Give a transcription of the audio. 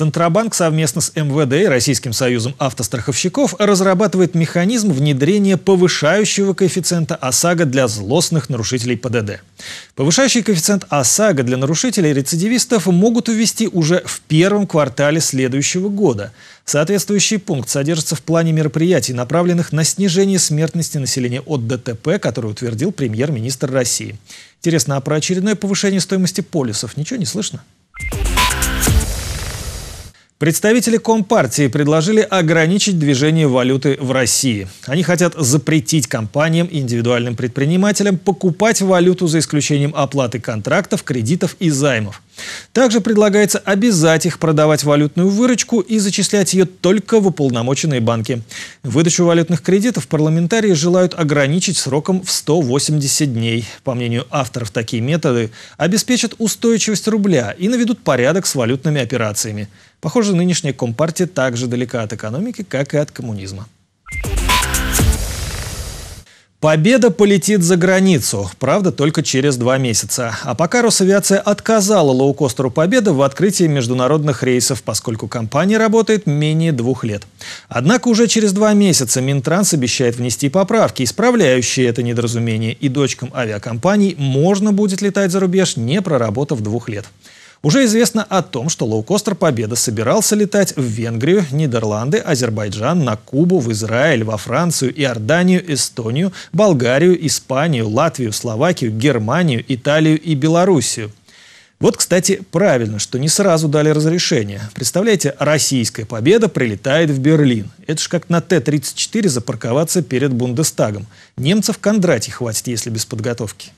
Центробанк совместно с МВД и Российским союзом автостраховщиков разрабатывает механизм внедрения повышающего коэффициента ОСАГО для злостных нарушителей ПДД. Повышающий коэффициент ОСАГО для нарушителей-рецидивистов могут увести уже в первом квартале следующего года. Соответствующий пункт содержится в плане мероприятий, направленных на снижение смертности населения от ДТП, который утвердил премьер-министр России. Интересно, а про очередное повышение стоимости полисов ничего не слышно? Представители Компартии предложили ограничить движение валюты в России. Они хотят запретить компаниям и индивидуальным предпринимателям покупать валюту за исключением оплаты контрактов, кредитов и займов. Также предлагается обязать их продавать валютную выручку и зачислять ее только в уполномоченные банки. Выдачу валютных кредитов парламентарии желают ограничить сроком в 180 дней. По мнению авторов, такие методы обеспечат устойчивость рубля и наведут порядок с валютными операциями. Похоже, нынешняя Компартия так же далека от экономики, как и от коммунизма. Победа полетит за границу, правда, только через два месяца. А пока Росавиация отказала лоукостеру Победа в открытии международных рейсов, поскольку компания работает менее двух лет. Однако уже через два месяца Минтранс обещает внести поправки, исправляющие это недоразумение, и дочкам авиакомпаний можно будет летать за рубеж, не проработав двух лет. Уже известно о том, что лоукостер «Победа» собирался летать в Венгрию, Нидерланды, Азербайджан, на Кубу, в Израиль, во Францию, Иорданию, Эстонию, Болгарию, Испанию, Латвию, Словакию, Германию, Италию и Белоруссию. Вот, кстати, правильно, что не сразу дали разрешение. Представляете, российская победа прилетает в Берлин. Это ж как на Т-34 запарковаться перед Бундестагом. Немцев Кондратий хватит, если без подготовки.